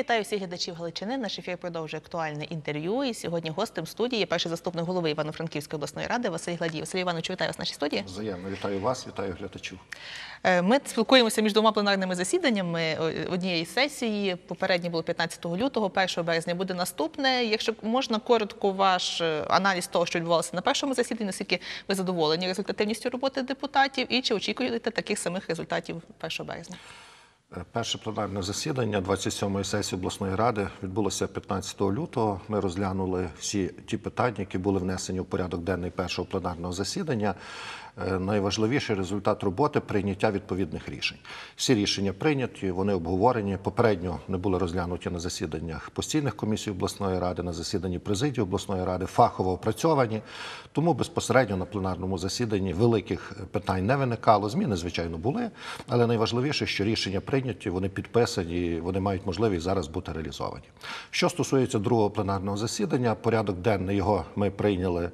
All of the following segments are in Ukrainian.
вітаю всіх глядачів Галичини. Наш ефір продовжує актуальне інтерв'ю. І сьогодні гостем студії перший заступник голови Івано-Франківської обласної ради Василь Гладій. Василь Іванович, вітаю вас в нашій студії. Взаємно вітаю вас, вітаю глядачів. Е, ми спілкуємося між двома пленарними засіданнями однієї сесії. Попереднє було 15 лютого, 1 березня буде наступне. Якщо можна коротко ваш е, аналіз того, що відбувалося на першому засіданні, наскільки ви задоволені результативністю роботи депутатів, і чи очікуєте таких самих результатів 1 березня? Перше пленарне засідання 27-ї сесії обласної ради відбулося 15 лютого. Ми розглянули всі ті питання, які були внесені у порядок денний першого пленарного засідання. Е, найважливіший результат роботи прийняття відповідних рішень. Всі рішення прийняті, вони обговорені. Попередньо не були розглянуті на засіданнях постійних комісій обласної ради, на засіданні президії обласної ради, фахово опрацьовані. Тому безпосередньо на пленарному засіданні великих питань не виникало. Зміни, звичайно, були, але найважливіше, що рішення прийняті, вони підписані, вони мають можливість зараз бути реалізовані. Що стосується другого пленарного засідання, порядок денний його ми прийняли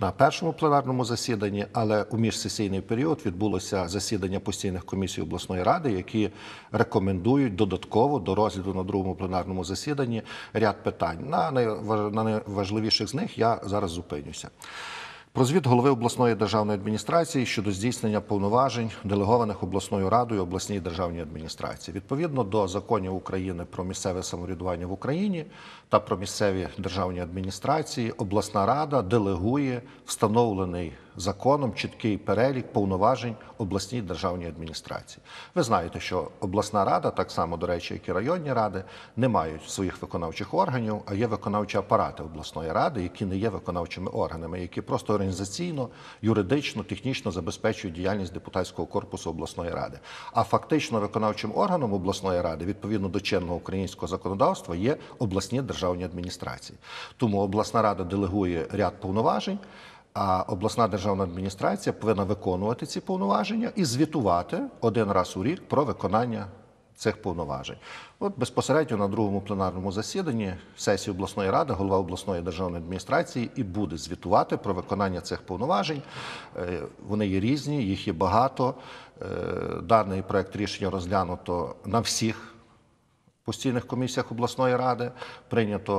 на першому пленарному засіданні, але у міжсесійний період відбулося засідання постійних комісій обласної ради, які рекомендують додатково до розгляду на другому пленарному засіданні ряд питань. На найважливіших з них я зараз зупинюся. Про звіт голови обласної державної адміністрації щодо здійснення повноважень делегованих обласною радою обласній державній адміністрації відповідно до законів України про місцеве самоврядування в Україні та про місцеві державні адміністрації обласна рада делегує встановлений законом чіткий перелік повноважень обласній державній адміністрації. Ви знаєте, що обласна рада, так само до речі, як і районні ради, не мають своїх виконавчих органів, а є виконавчі апарати обласної ради, які не є виконавчими органами, які просто організаційно, юридично, технічно забезпечують діяльність депутатського корпусу обласної ради. А фактично виконавчим органом обласної ради відповідно до чинного українського законодавства є обласні державні. Державні адміністрації. Тому обласна рада делегує ряд повноважень. А обласна державна адміністрація повинна виконувати ці повноваження і звітувати один раз у рік про виконання цих повноважень. От безпосередньо на другому пленарному засіданні сесії обласної ради, голова обласної державної адміністрації і буде звітувати про виконання цих повноважень. Е, вони є різні, їх є багато. Е, даний проект рішення розглянуто на всіх постійних комісіях обласної ради. Прийнято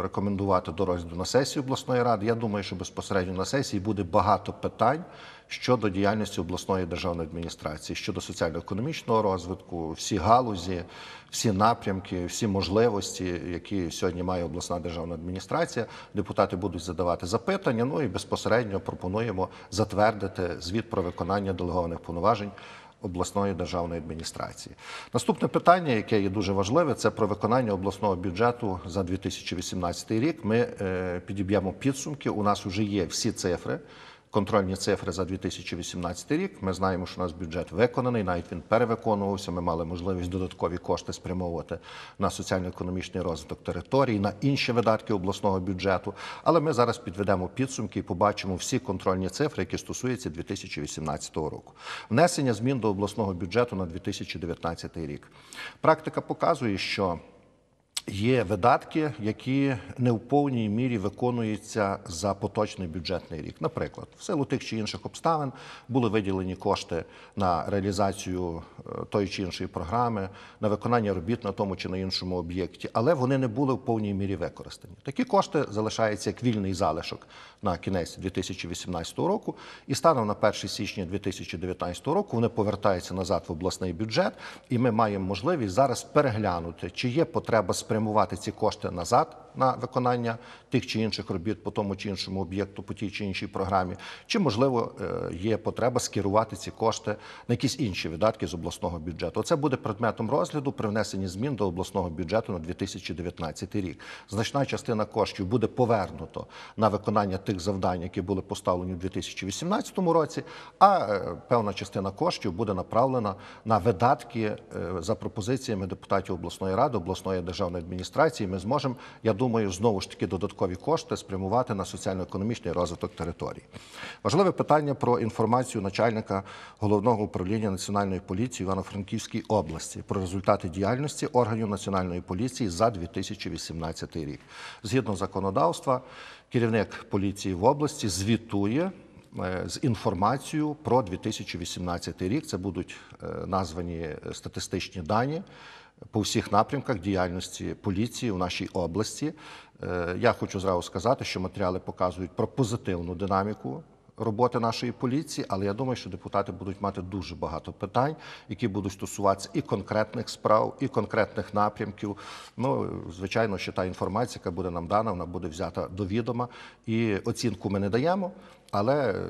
е, рекомендувати до розгляду на сесії обласної ради. Я думаю, що безпосередньо на сесії буде багато питань. Щодо діяльності обласної державної адміністрації, щодо соціально-економічного розвитку, всі галузі, всі напрямки, всі можливості, які сьогодні має обласна державна адміністрація, депутати будуть задавати запитання. Ну і безпосередньо пропонуємо затвердити звіт про виконання делегованих повноважень обласної державної адміністрації. Наступне питання, яке є дуже важливе, це про виконання обласного бюджету за 2018 рік. Ми е, підіб'ємо підсумки. У нас вже є всі цифри контрольні цифри за 2018 рік. Ми знаємо, що у нас бюджет виконаний, навіть він перевиконувався. Ми мали можливість додаткові кошти спрямовувати на соціально-економічний розвиток території, на інші видатки обласного бюджету. Але ми зараз підведемо підсумки і побачимо всі контрольні цифри, які стосуються 2018 року. Внесення змін до обласного бюджету на 2019 рік. Практика показує, що є видатки, які не в повній мірі виконуються за поточний бюджетний рік. Наприклад, в силу тих чи інших обставин були виділені кошти на реалізацію е, тої чи іншої програми, на виконання робіт на тому чи на іншому об'єкті, але вони не були в повній мірі використані. Такі кошти залишаються як вільний залишок на кінець 2018 року, і станом на 1 січня 2019 року вони повертаються назад в обласний бюджет, і ми маємо можливість зараз переглянути, чи є потреба спрямувати спрямувати ці кошти назад на виконання тих чи інших робіт по тому чи іншому об'єкту, по тій чи іншій програмі, чи можливо е, є потреба скерувати ці кошти на якісь інші видатки з обласного бюджету. Це буде предметом розгляду при внесенні змін до обласного бюджету на 2019 рік. Значна частина коштів буде повернуто на виконання тих завдань, які були поставлені у 2018 році. А е, певна частина коштів буде направлена на видатки е, за пропозиціями депутатів обласної ради, обласної державної адміністрації, ми зможемо, я думаю, знову ж таки додаткові кошти спрямувати на соціально-економічний розвиток території. Важливе питання про інформацію начальника головного управління національної поліції Івано-Франківській області про результати діяльності органів національної поліції за 2018 рік. Згідно законодавства, керівник поліції в області звітує. Е, з інформацією про 2018 рік це будуть е, названі статистичні дані по всіх напрямках діяльності поліції у нашій області. Е, я хочу зразу сказати, що матеріали показують про позитивну динаміку. Роботи нашої поліції, але я думаю, що депутати будуть мати дуже багато питань, які будуть стосуватися і конкретних справ, і конкретних напрямків. Ну, звичайно, що та інформація, яка буде нам дана, вона буде взята до відома. І оцінку ми не даємо. Але е,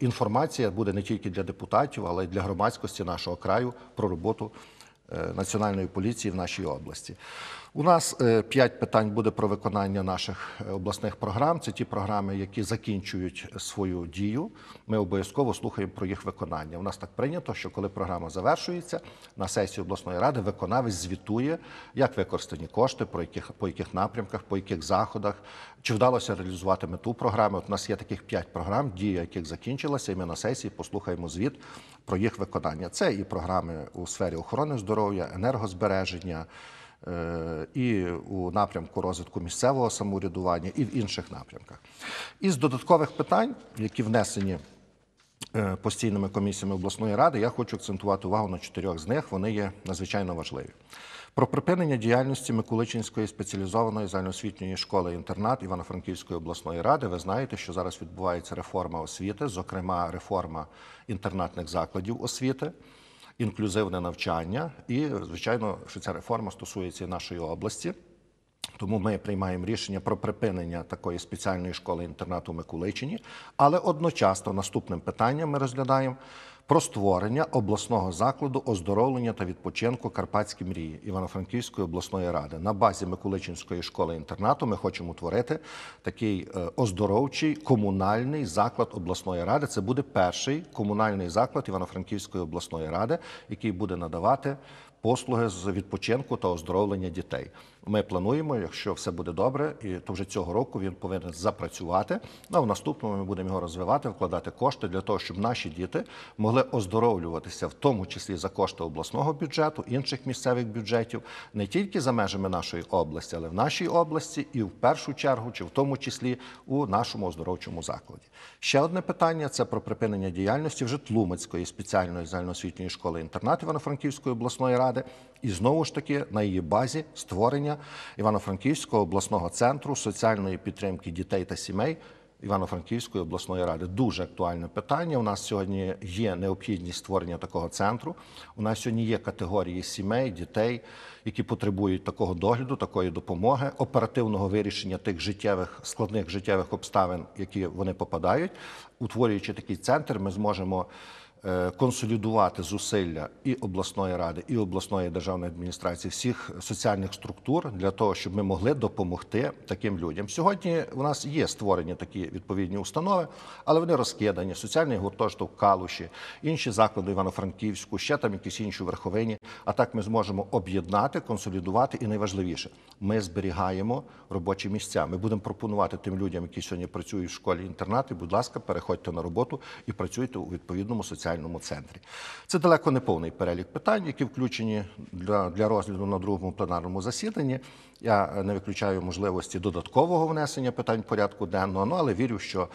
інформація буде не тільки для депутатів, але й для громадськості нашого краю про роботу. Е, національної поліції в нашій області. У нас е, п'ять питань буде про виконання наших е, обласних програм. Це ті програми, які закінчують е, свою дію. Ми обов'язково слухаємо про їх виконання. У нас так прийнято, що коли програма завершується на сесії обласної ради, виконавець звітує, як використані кошти, про яких по яких напрямках, по яких заходах, чи вдалося реалізувати мету програми. От у нас є таких п'ять програм, дія яких закінчилася, і ми на сесії послухаємо звіт про їх виконання. Це і програми у сфері охорони здоров'я, енергозбереження і у напрямку розвитку місцевого самоврядування, і в інших напрямках. Із додаткових питань, які внесені. Е, постійними комісіями обласної ради я хочу акцентувати увагу на чотирьох з них. Вони є надзвичайно важливі. Про припинення діяльності Миколичинської спеціалізованої загальноосвітньої школи інтернат Івано-Франківської обласної ради. Ви знаєте, що зараз відбувається реформа освіти, зокрема реформа інтернатних закладів освіти інклюзивне навчання. І, звичайно, що ця реформа стосується і нашої області. Тому ми приймаємо рішення про припинення такої спеціальної школи інтернату в Миколичині. Але одночасно наступним питанням ми розглядаємо про створення обласного закладу оздоровлення та відпочинку Карпатські мрії Івано-Франківської обласної ради на базі Миколичинської школи інтернату. Ми хочемо творити такий е, оздоровчий комунальний заклад обласної ради. Це буде перший комунальний заклад Івано-Франківської обласної ради, який буде надавати послуги з відпочинку та оздоровлення дітей. Ми плануємо, якщо все буде добре, і то вже цього року він повинен запрацювати. Ну А в наступному ми будемо його розвивати, вкладати кошти для того, щоб наші діти могли оздоровлюватися, в тому числі за кошти обласного бюджету, інших місцевих бюджетів, не тільки за межами нашої області, але в нашій області, і в першу чергу, чи в тому числі у нашому оздоровчому закладі. Ще одне питання це про припинення діяльності вже Тлумицької спеціальної загальноосвітньої школи інтернат Івано-Франківської обласної ради ради, і знову ж таки на її базі створення Івано-Франківського обласного центру соціальної підтримки дітей та сімей. Івано-Франківської обласної ради дуже актуальне питання. У нас сьогодні є необхідність створення такого центру. У нас сьогодні є категорії сімей, дітей, які потребують такого догляду, такої допомоги, оперативного вирішення тих життєвих складних життєвих обставин, які вони попадають. Утворюючи такий центр, ми зможемо. Е, консолідувати зусилля і обласної ради, і обласної державної адміністрації всіх соціальних структур для того, щоб ми могли допомогти таким людям. Сьогодні у нас є створені такі відповідні установи, але вони розкидані. Соціальний гуртожиток Калуші, інші заклади Івано-Франківську, ще там якісь інші верховині. А так ми зможемо об'єднати, консолідувати, і найважливіше, ми зберігаємо робочі місця. Ми будемо пропонувати тим людям, які сьогодні працюють в школі інтернати. Будь ласка, переходьте на роботу і працюйте у відповідному соціальному соціальному центрі. Це далеко не повний перелік питань, які включені для, для розгляду на другому пленарному засіданні. Я не виключаю можливості додаткового внесення питань порядку денного, ну але вірю, що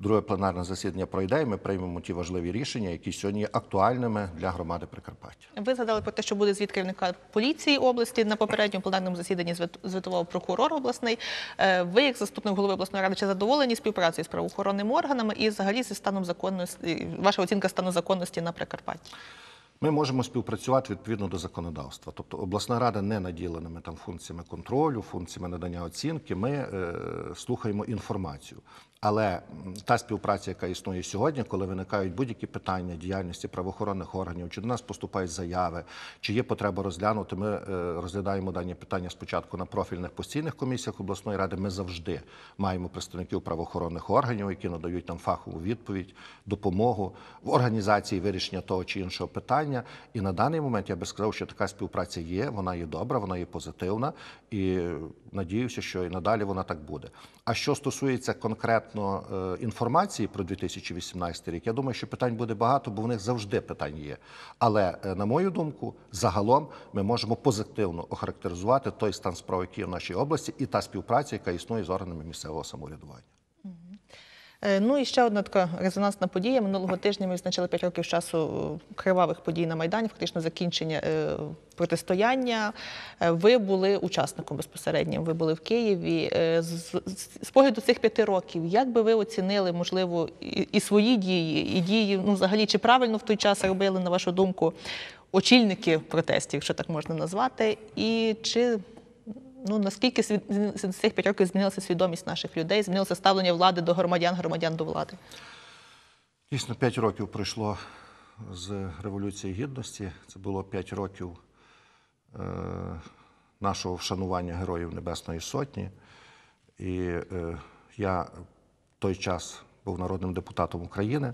друге пленарне засідання пройде, і ми приймемо ті важливі рішення, які сьогодні актуальними для громади Прикарпаття. Ви згадали про те, що буде звіт керівника поліції області на попередньому пленарному засіданні. звітував прокурор обласний. Е, ви, як заступник голови обласної ради, чи задоволені співпрацею з правоохоронними органами і взагалі зі станом законності, ваша оцінка стану законності на Прикарпатті? Ми можемо співпрацювати відповідно до законодавства, тобто обласна рада не наділеними там функціями контролю, функціями надання оцінки. Ми е, слухаємо інформацію. Але та співпраця, яка існує сьогодні, коли виникають будь-які питання діяльності правоохоронних органів, чи до нас поступають заяви, чи є потреба розглянути. Ми е, розглядаємо дані питання спочатку на профільних постійних комісіях обласної ради. Ми завжди маємо представників правоохоронних органів, які надають нам фахову відповідь, допомогу в організації вирішення того чи іншого питання. І на даний момент я би сказав, що така співпраця є. Вона є добра, вона є позитивна, і е, надіюся, що і надалі вона так буде. А що стосується конкретно конкретно е, інформації про 2018 рік, я думаю, що питань буде багато, бо в них завжди питань є. Але е, на мою думку, загалом ми можемо позитивно охарактеризувати той стан справ, який є в нашій області, і та співпраця, яка існує з органами місцевого самоврядування. Е, ну і ще одна така резонансна подія. Минулого тижня ми визначили 5 років часу е, кривавих подій на Майдані, фактично закінчення е, протистояння. Ви були учасником безпосереднім, ви були в Києві. З погляду цих п'яти років, як би ви оцінили, можливо, і свої дії, і дії, ну взагалі, чи правильно в той час робили, на вашу думку, очільники протестів, якщо так можна назвати, і чи ну наскільки з цих п'ять років змінилася свідомість наших людей, змінилося ставлення влади до громадян, громадян до влади? Дійсно, п'ять років пройшло з Революції Гідності. Це було п'ять років е, нашого вшанування Героїв Небесної Сотні. І е, я в той час був народним депутатом України,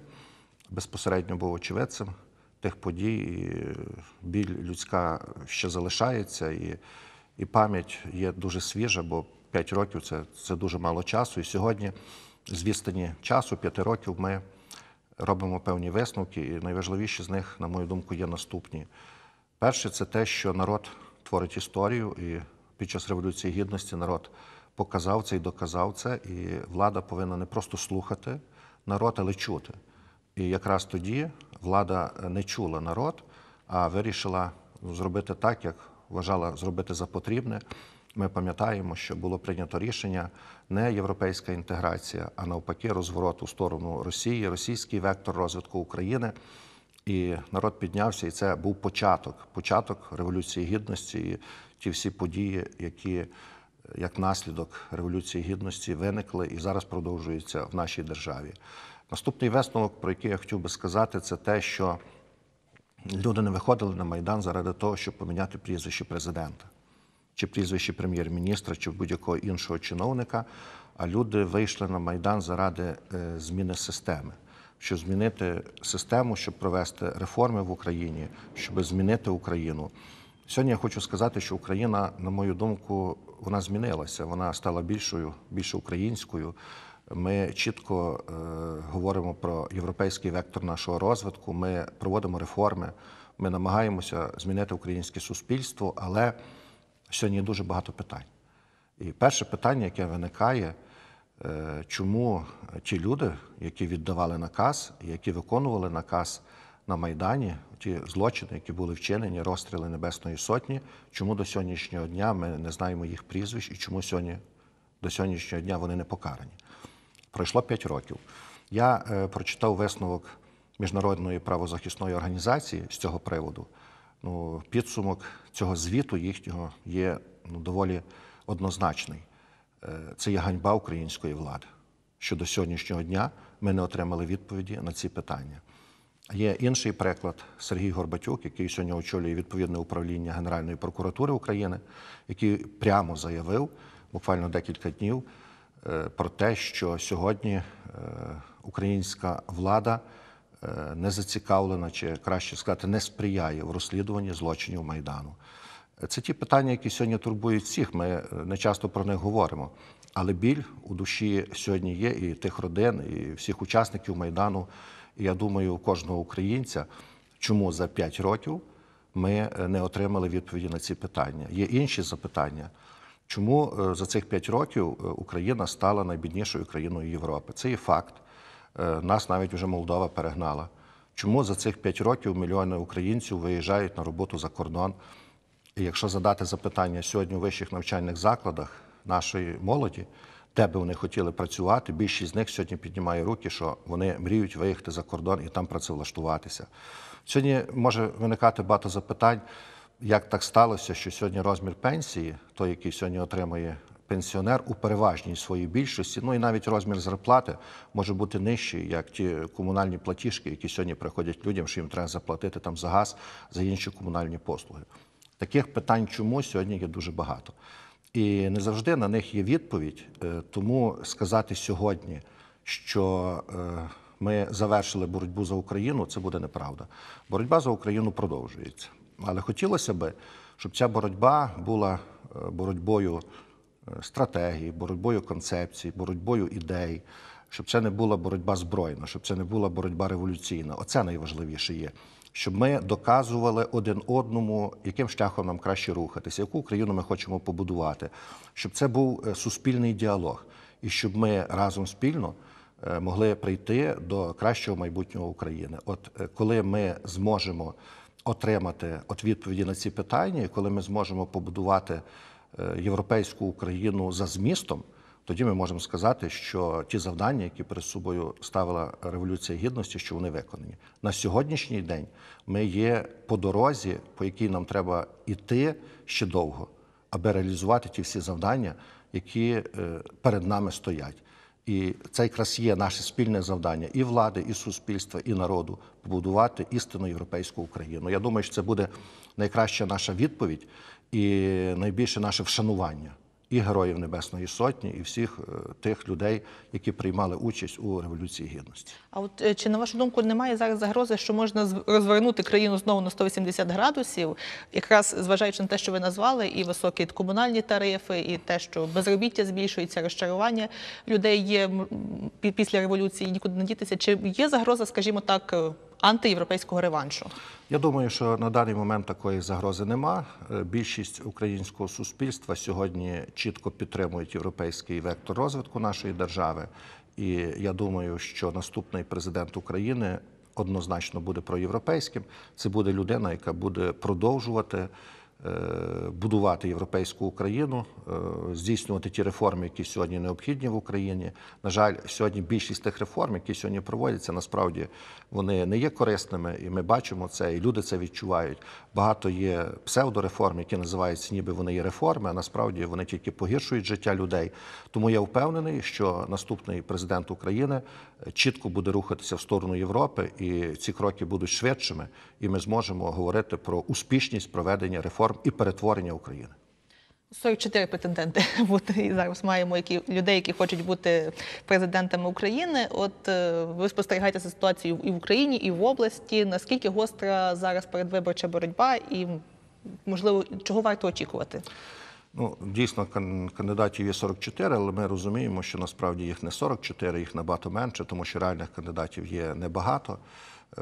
безпосередньо був очевидцем тих подій. і е, Біль людська ще залишається. і і пам'ять є дуже свіжа, бо 5 років це, це дуже мало часу. І сьогодні, з відстані часу, 5 років, ми робимо певні висновки, і найважливіші з них, на мою думку, є наступні. Перше, це те, що народ творить історію, і під час Революції Гідності народ показав це і доказав це, і влада повинна не просто слухати народ, але чути. І якраз тоді влада не чула народ, а вирішила зробити так, як вважала зробити за потрібне. Ми пам'ятаємо, що було прийнято рішення не європейська інтеграція, а навпаки, розворот у сторону Росії, російський вектор розвитку України. І народ піднявся, і це був початок, початок революції гідності. і Ті всі події, які е, як наслідок революції гідності виникли і зараз продовжуються в нашій державі. Наступний висновок, про який я хотів би сказати, це те, що Люди не виходили на Майдан заради того, щоб поміняти прізвище президента, чи прізвище прем'єр-міністра, чи будь-якого іншого чиновника. А люди вийшли на Майдан заради е, зміни системи, щоб змінити систему, щоб провести реформи в Україні, щоб змінити Україну. Сьогодні я хочу сказати, що Україна, на мою думку, вона змінилася. Вона стала більшою, більш українською. Ми чітко е, говоримо про європейський вектор нашого розвитку. Ми проводимо реформи, ми намагаємося змінити українське суспільство, але сьогодні є дуже багато питань. І перше питання, яке виникає, е, чому ті люди, які віддавали наказ, які виконували наказ на Майдані, ті злочини, які були вчинені, розстріли Небесної Сотні, чому до сьогоднішнього дня ми не знаємо їх прізвищ і чому сьогодні до сьогоднішнього дня вони не покарані? Пройшло 5 років. Я е, прочитав висновок міжнародної правозахисної організації з цього приводу. Ну, Підсумок цього звіту їхнього є ну, доволі однозначний. Е, це є ганьба української влади. Що до сьогоднішнього дня ми не отримали відповіді на ці питання. Є інший приклад Сергій Горбатюк, який сьогодні очолює відповідне управління Генеральної прокуратури України, який прямо заявив буквально декілька днів. Е, про те, що сьогодні е, українська влада е, не зацікавлена, чи краще сказати, не сприяє в розслідуванні злочинів Майдану. Це ті питання, які сьогодні турбують всіх. Ми не часто про них говоримо. Але біль у душі сьогодні є і тих родин, і всіх учасників Майдану. і, Я думаю, у кожного українця, чому за 5 років ми не отримали відповіді на ці питання. Є інші запитання. Чому е, за цих п'ять років е, Україна стала найбіднішою країною Європи? Це є факт. Е, нас навіть вже Молдова перегнала. Чому за цих п'ять років мільйони українців виїжджають на роботу за кордон? І якщо задати запитання сьогодні у вищих навчальних закладах нашої молоді, де би вони хотіли працювати, більшість з них сьогодні піднімає руки, що вони мріють виїхати за кордон і там працевлаштуватися. Сьогодні може виникати багато запитань як так сталося, що сьогодні розмір пенсії, той, який сьогодні отримує пенсіонер, у переважній своїй більшості, ну і навіть розмір зарплати може бути нижчий, як ті комунальні платіжки, які сьогодні приходять людям, що їм треба заплатити там за газ, за інші комунальні послуги. Таких питань, чому сьогодні є дуже багато. І не завжди на них є відповідь. Е, тому сказати сьогодні, що е, ми завершили боротьбу за Україну, це буде неправда. Боротьба за Україну продовжується. Але хотілося би, щоб ця боротьба була е, боротьбою е, стратегії, боротьбою концепцій, боротьбою ідей, щоб це не була боротьба збройна, щоб це не була боротьба революційна. Оце найважливіше є. Щоб ми доказували один одному, яким шляхом нам краще рухатися, яку країну ми хочемо побудувати, щоб це був е, суспільний діалог, і щоб ми разом спільно могли прийти до кращого майбутнього України. От коли ми зможемо отримати от відповіді на ці питання, і коли ми зможемо побудувати е, європейську Україну за змістом, тоді ми можемо сказати, що ті завдання, які перед собою ставила революція гідності, що вони виконані на сьогоднішній день. Ми є по дорозі, по якій нам треба йти ще довго, аби реалізувати ті всі завдання, які е, перед нами стоять. І це якраз є наше спільне завдання і влади, і суспільства, і народу побудувати істинну європейську Україну. Я думаю, що це буде найкраща наша відповідь і найбільше наше вшанування і Героїв Небесної Сотні, і всіх е, тих людей, які приймали участь у революції гідності. А от е, чи на вашу думку немає зараз загрози, що можна розвернути країну знову на 180 градусів, якраз зважаючи на те, що ви назвали, і високі комунальні тарифи, і те, що безробіття збільшується, розчарування людей є після революції, нікуди не дітися. Чи є загроза, скажімо так, е, антиєвропейського реваншу? Я думаю, що на даний момент такої загрози нема. Е, більшість українського суспільства сьогодні чітко підтримують європейський вектор розвитку нашої держави, і я думаю, що наступний президент України однозначно буде проєвропейським. Це буде людина, яка буде продовжувати. Е, будувати європейську Україну, е, здійснювати ті реформи, які сьогодні необхідні в Україні. На жаль, сьогодні більшість тих реформ, які сьогодні проводяться, насправді вони не є корисними, і ми бачимо це, і люди це відчувають. Багато є псевдореформ, які називаються, ніби вони є реформи, а насправді вони тільки погіршують життя людей. Тому я впевнений, що наступний президент України е, чітко буде рухатися в сторону Європи, і ці кроки будуть швидшими, і ми зможемо говорити про успішність проведення реформ реформ і перетворення України. 44 претенденти бути і зараз маємо які людей, які хочуть бути президентами України. От е, ви спостерігаєте за ситуацією і в Україні, і в області. Наскільки гостра зараз передвиборча боротьба, і можливо, чого варто очікувати? Ну, дійсно, кандидатів є 44, але ми розуміємо, що насправді їх не 44, їх набагато менше, тому що реальних кандидатів є небагато.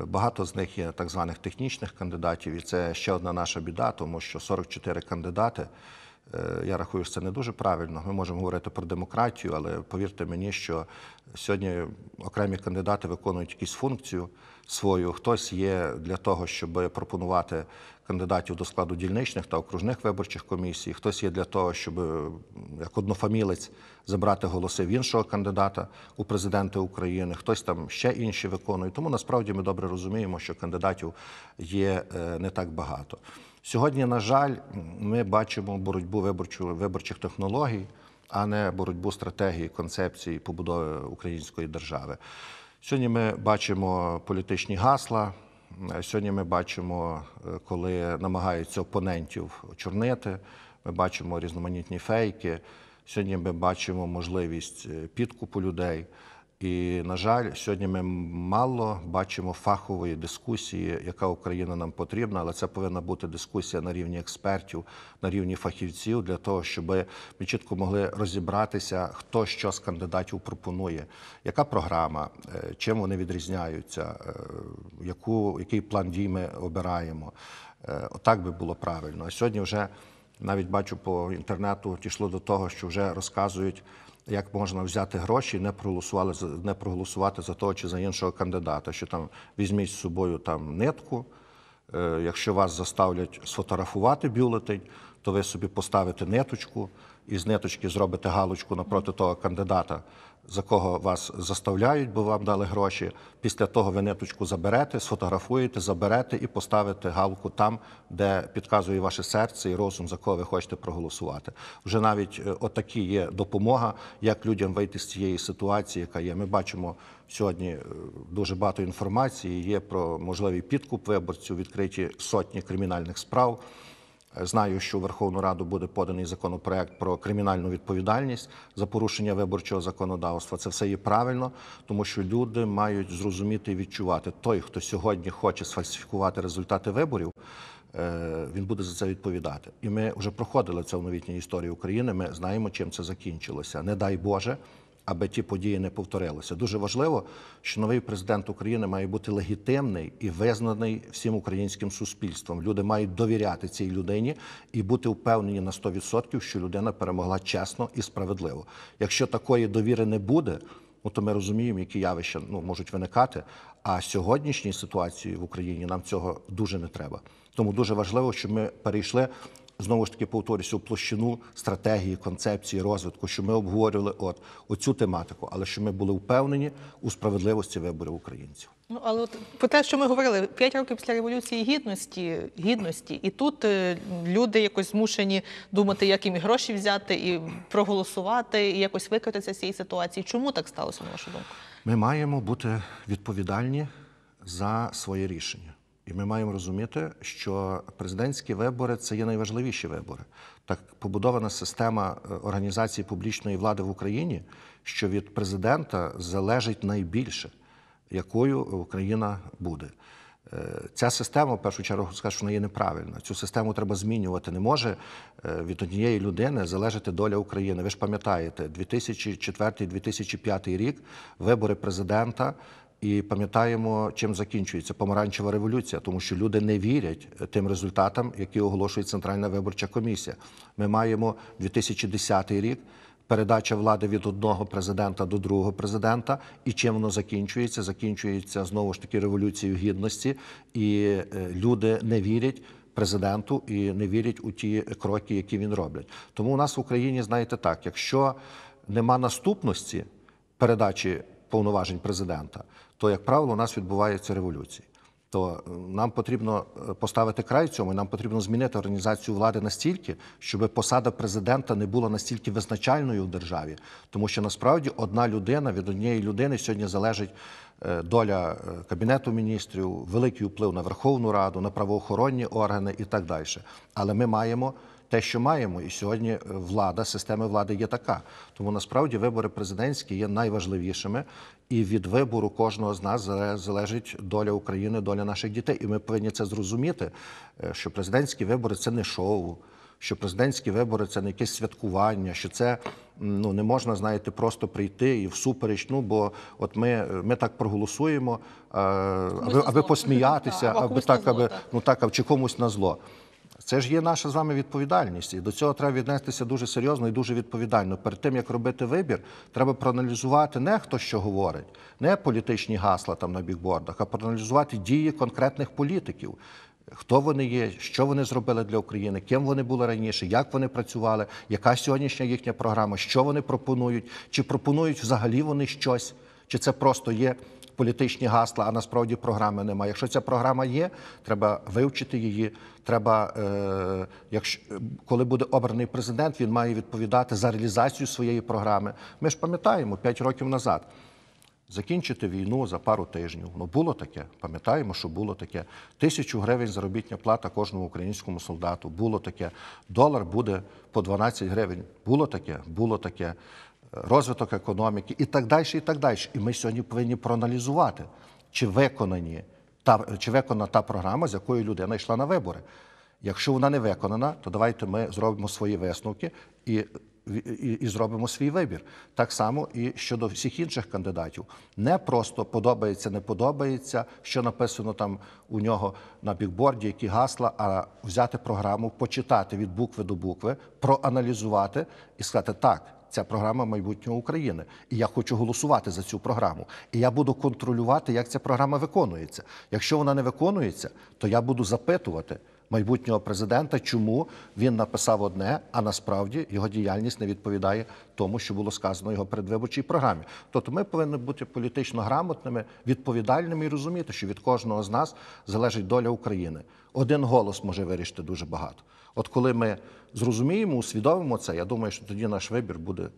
Багато з них є так званих технічних кандидатів, і це ще одна наша біда, тому що 44 кандидати. Е, я рахую, що це не дуже правильно. Ми можемо говорити про демократію, але повірте мені, що сьогодні окремі кандидати виконують якусь функцію свою. Хтось є для того, щоб пропонувати кандидатів до складу дільничних та окружних виборчих комісій. Хтось є для того, щоб е, як однофамілець забрати голоси в іншого кандидата у президенти України, хтось там ще інші виконує. Тому насправді ми добре розуміємо, що кандидатів є е, не так багато. Сьогодні, на жаль, ми бачимо боротьбу виборчих технологій, а не боротьбу стратегії, концепції побудови української держави. Сьогодні ми бачимо політичні гасла. Е, сьогодні ми бачимо, е, коли намагаються опонентів очорнити, ми бачимо різноманітні фейки. Сьогодні ми бачимо можливість е, підкупу людей. І, на жаль, сьогодні ми мало бачимо фахової дискусії, яка Україна нам потрібна, але це повинна бути дискусія на рівні експертів, на рівні фахівців, для того, щоб ми чітко могли розібратися, хто що з кандидатів пропонує, яка програма, е, чим вони відрізняються, е, яку, який план дій ми обираємо. Е, отак би було правильно. А сьогодні вже навіть бачу по інтернету, дійшло до того, що вже розказують як можна взяти гроші, і не проголосували не проголосувати за того чи за іншого кандидата. Що там візьміть з собою там нитку? Е, якщо вас заставлять сфотографувати бюлетень, то ви собі поставите ниточку і з ниточки зробите галочку напроти того кандидата, за кого вас заставляють, бо вам дали гроші. Після того ви ниточку заберете, сфотографуєте, заберете і поставите галку там, де підказує ваше серце і розум, за кого ви хочете проголосувати. Вже навіть е, отакі є допомога, як людям вийти з цієї ситуації, яка є. Ми бачимо сьогодні е, дуже багато інформації. Є про можливий підкуп виборців, відкриті сотні кримінальних справ. Знаю, що в Верховну Раду буде поданий законопроект про кримінальну відповідальність за порушення виборчого законодавства. Це все є правильно, тому що люди мають зрозуміти і відчувати той, хто сьогодні хоче сфальсифікувати результати виборів. Е, він буде за це відповідати, і ми вже проходили це в новітній історії України. Ми знаємо, чим це закінчилося. Не дай Боже аби ті події не повторилися. Дуже важливо, що новий президент України має бути легітимний і визнаний всім українським суспільством. Люди мають довіряти цій людині і бути впевнені на 100%, що людина перемогла чесно і справедливо. Якщо такої довіри не буде. Ну, то ми розуміємо, які явища ну, можуть виникати. А сьогоднішній ситуації в Україні нам цього дуже не треба. Тому дуже важливо, щоб ми перейшли знову ж таки повторюся площину стратегії, концепції розвитку, що ми обговорювали от оцю тематику, але що ми були впевнені у справедливості виборів українців. Ну але от про те, що ми говорили, п'ять років після революції гідності, гідності, і тут е, люди якось змушені думати, як їм і гроші взяти, і проголосувати, і якось викритися з цієї ситуації. Чому так сталося на вашу думку? Ми маємо бути відповідальні за своє рішення. І ми маємо розуміти, що президентські вибори це є найважливіші вибори. Так побудована система е, організації публічної влади в Україні, що від президента залежить найбільше, якою Україна буде. Е, ця система, в першу чергу, скажу, що вона є неправильна. Цю систему треба змінювати. Не може е, від однієї людини залежати доля України. Ви ж пам'ятаєте, 2004-2005 рік вибори президента. І пам'ятаємо, чим закінчується помаранчева революція, тому що люди не вірять тим результатам, які оголошує Центральна виборча комісія. Ми маємо 2010 рік. Передача влади від одного президента до другого президента, і чим воно закінчується? Закінчується знову ж таки революцією гідності, і е, люди не вірять президенту і не вірять у ті кроки, які він роблять. Тому у нас в Україні знаєте так: якщо нема наступності передачі повноважень президента, то, як правило, у нас відбуваються революції. То е, нам потрібно е, поставити край цьому, і нам потрібно змінити організацію влади настільки, щоб посада президента не була настільки визначальною в державі, тому що насправді одна людина від однієї людини сьогодні залежить е, доля кабінету міністрів, великий вплив на Верховну Раду, на правоохоронні органи і так далі. Але ми маємо. Те, що маємо, і сьогодні влада, система влади є така. Тому насправді вибори президентські є найважливішими, і від вибору кожного з нас залежить доля України, доля наших дітей. І ми повинні це зрозуміти, е, що президентські вибори це не шоу. Що президентські вибори це не якесь святкування, що це ну не можна, знаєте, просто прийти і всупереч. Ну бо от ми ми так проголосуємо, е, аби аби посміятися, аби так, аби ну так, чи комусь на зло. Це ж є наша з вами відповідальність, і до цього треба віднестися дуже серйозно і дуже відповідально. Перед тим як робити вибір, треба проаналізувати не хто що говорить, не політичні гасла там на бікбордах, а проаналізувати дії конкретних політиків. Хто вони є, що вони зробили для України, ким вони були раніше, як вони працювали, яка сьогоднішня їхня програма, що вони пропонують, чи пропонують взагалі вони щось, чи це просто є політичні гасла, а насправді програми немає. Якщо ця програма є, треба вивчити її. Треба, е, якщо коли буде обраний президент, він має відповідати за реалізацію своєї програми. Ми ж пам'ятаємо 5 років назад. Закінчити війну за пару тижнів. Ну було таке. Пам'ятаємо, що було таке. Тисячу гривень заробітня плата кожному українському солдату. Було таке. Долар буде по 12 гривень. Було таке, було таке розвиток економіки і так далі. І так далі. І ми сьогодні повинні проаналізувати, чи виконані та чи виконана та програма, з якою людина йшла на вибори. Якщо вона не виконана, то давайте ми зробимо свої висновки і. І, і зробимо свій вибір. Так само і щодо всіх інших кандидатів. Не просто подобається, не подобається, що написано там у нього на бікборді, які гасла, а взяти програму, почитати від букви до букви, проаналізувати і сказати, так, ця програма майбутнього України, і я хочу голосувати за цю програму. І я буду контролювати, як ця програма виконується. Якщо вона не виконується, то я буду запитувати. Майбутнього президента, чому він написав одне, а насправді його діяльність не відповідає тому, що було сказано його передвиборчій програмі. Тобто ми повинні бути політично грамотними, відповідальними і розуміти, що від кожного з нас залежить доля України. Один голос може вирішити дуже багато. От коли ми зрозуміємо, усвідомимо це, я думаю, що тоді наш вибір буде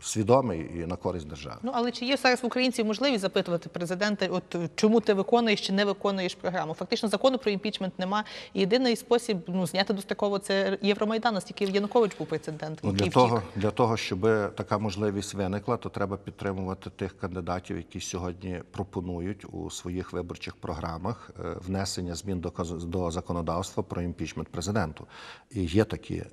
свідомий і на користь держави. Ну але чи є зараз в українців можливість запитувати президента, от чому ти виконуєш чи не виконуєш програму? Фактично закону про імпічмент нема. І Єдиний спосіб ну зняти достроково це Євромайдан, оскільки Янукович був прецедент. Ну, для того для того, щоб така можливість виникла, то треба підтримувати тих кандидатів, які сьогодні пропонують у своїх виборчих програмах е, внесення змін до до законодавства про імпічмент президенту. І є такі е,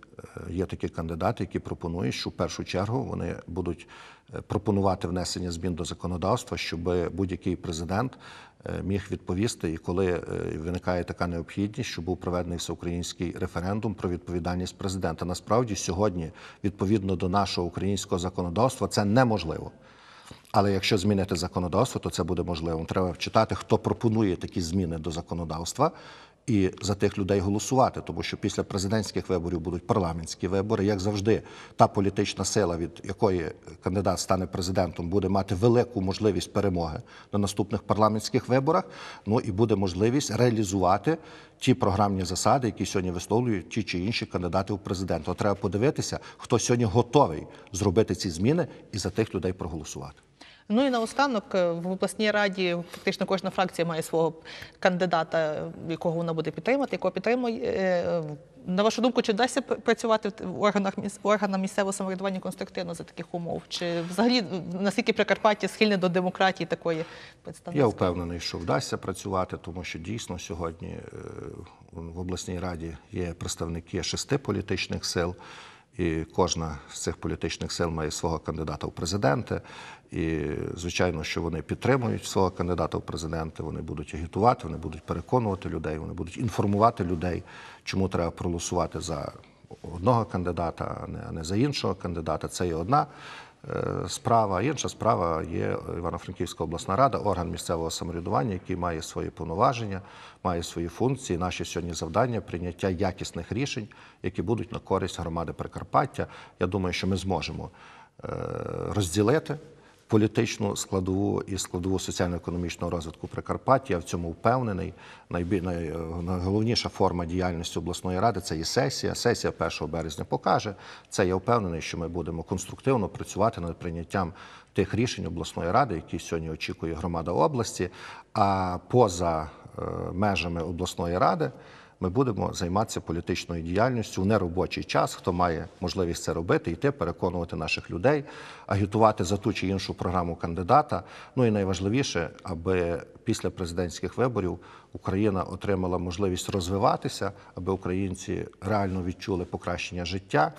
є такі кандидати, які пропонують, що в першу чергу вони будуть е, пропонувати внесення змін до законодавства, щоб будь-який президент е, міг відповісти, і коли е, виникає така необхідність, щоб був проведений всеукраїнський референдум про відповідальність президента. Насправді, сьогодні, відповідно до нашого українського законодавства, це неможливо. Але якщо змінити законодавство, то це буде можливо. Треба вчитати, хто пропонує такі зміни до законодавства, і за тих людей голосувати, тому що після президентських виборів будуть парламентські вибори. Як завжди, та політична сила, від якої кандидат стане президентом, буде мати велику можливість перемоги на наступних парламентських виборах. Ну і буде можливість реалізувати ті програмні засади, які сьогодні висловлюють ті чи інші кандидати у президенти. Треба подивитися, хто сьогодні готовий зробити ці зміни і за тих людей проголосувати. Ну і наостанок е, в обласній раді фактично кожна фракція має свого кандидата, якого вона буде підтримати, якого підтримує. Е, на вашу думку, чи вдасться працювати в органах органах місцевого самоврядування конструктивно за таких умов? Чи взагалі наскільки Прикарпаття схильне до демократії такої представницької? Я впевнений, що вдасться працювати, тому що дійсно сьогодні е, в обласній раді є представники шести політичних сил і кожна з цих політичних сил має свого кандидата в президенти. І, звичайно, що вони підтримують свого кандидата в президенти, вони будуть агітувати, вони будуть переконувати людей, вони будуть інформувати людей, чому треба проголосувати за одного кандидата, а не за іншого кандидата. Це є одна Е, справа. Інша справа є Івано-Франківська обласна рада, орган місцевого самоврядування, який має свої повноваження, має свої функції. Наші сьогодні завдання прийняття якісних рішень, які будуть на користь громади Прикарпаття. Я думаю, що ми зможемо е, розділити політичну складову і складову соціально-економічного розвитку Прикарпаття. Я в цьому впевнений. найголовніша форма діяльності обласної ради це є сесія. Сесія 1 березня покаже. Це я впевнений, що ми будемо конструктивно працювати над прийняттям тих рішень обласної ради, які сьогодні очікує громада області. А поза е, межами обласної ради ми будемо займатися політичною діяльністю в неробочий час, хто має можливість це робити, йти переконувати наших людей, агітувати за ту чи іншу програму кандидата. Ну і найважливіше, аби після президентських виборів Україна отримала можливість розвиватися, аби українці реально відчули покращення життя.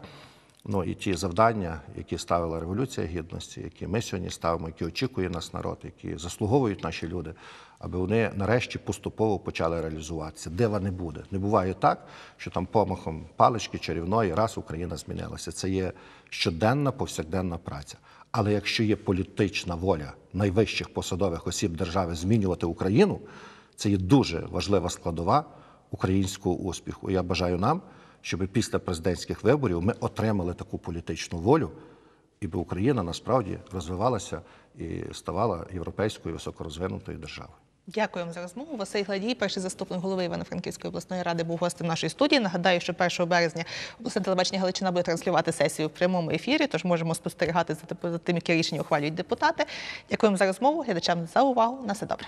Ну і ті завдання, які ставила революція гідності, які ми сьогодні ставимо, які очікує нас народ, які заслуговують наші люди аби вони нарешті поступово почали реалізуватися. Дива не буде. Не буває так, що там помахом палички чарівної раз Україна змінилася. Це є щоденна повсякденна праця. Але якщо є політична воля найвищих посадових осіб держави змінювати Україну, це є дуже важлива складова українського успіху. Я бажаю нам, щоб після президентських виборів ми отримали таку політичну волю. І би Україна насправді розвивалася і ставала європейською високорозвинутою державою. Дякуємо за розмову. Василь Гладій, перший заступник голови Івано-Франківської обласної ради, був гостем нашої студії. Нагадаю, що 1 березня обласне телебачення Галичина буде транслювати сесію в прямому ефірі. Тож можемо спостерігати за тим, які рішення ухвалюють депутати. Дякуємо за розмову. Глядачам за увагу. На все добре.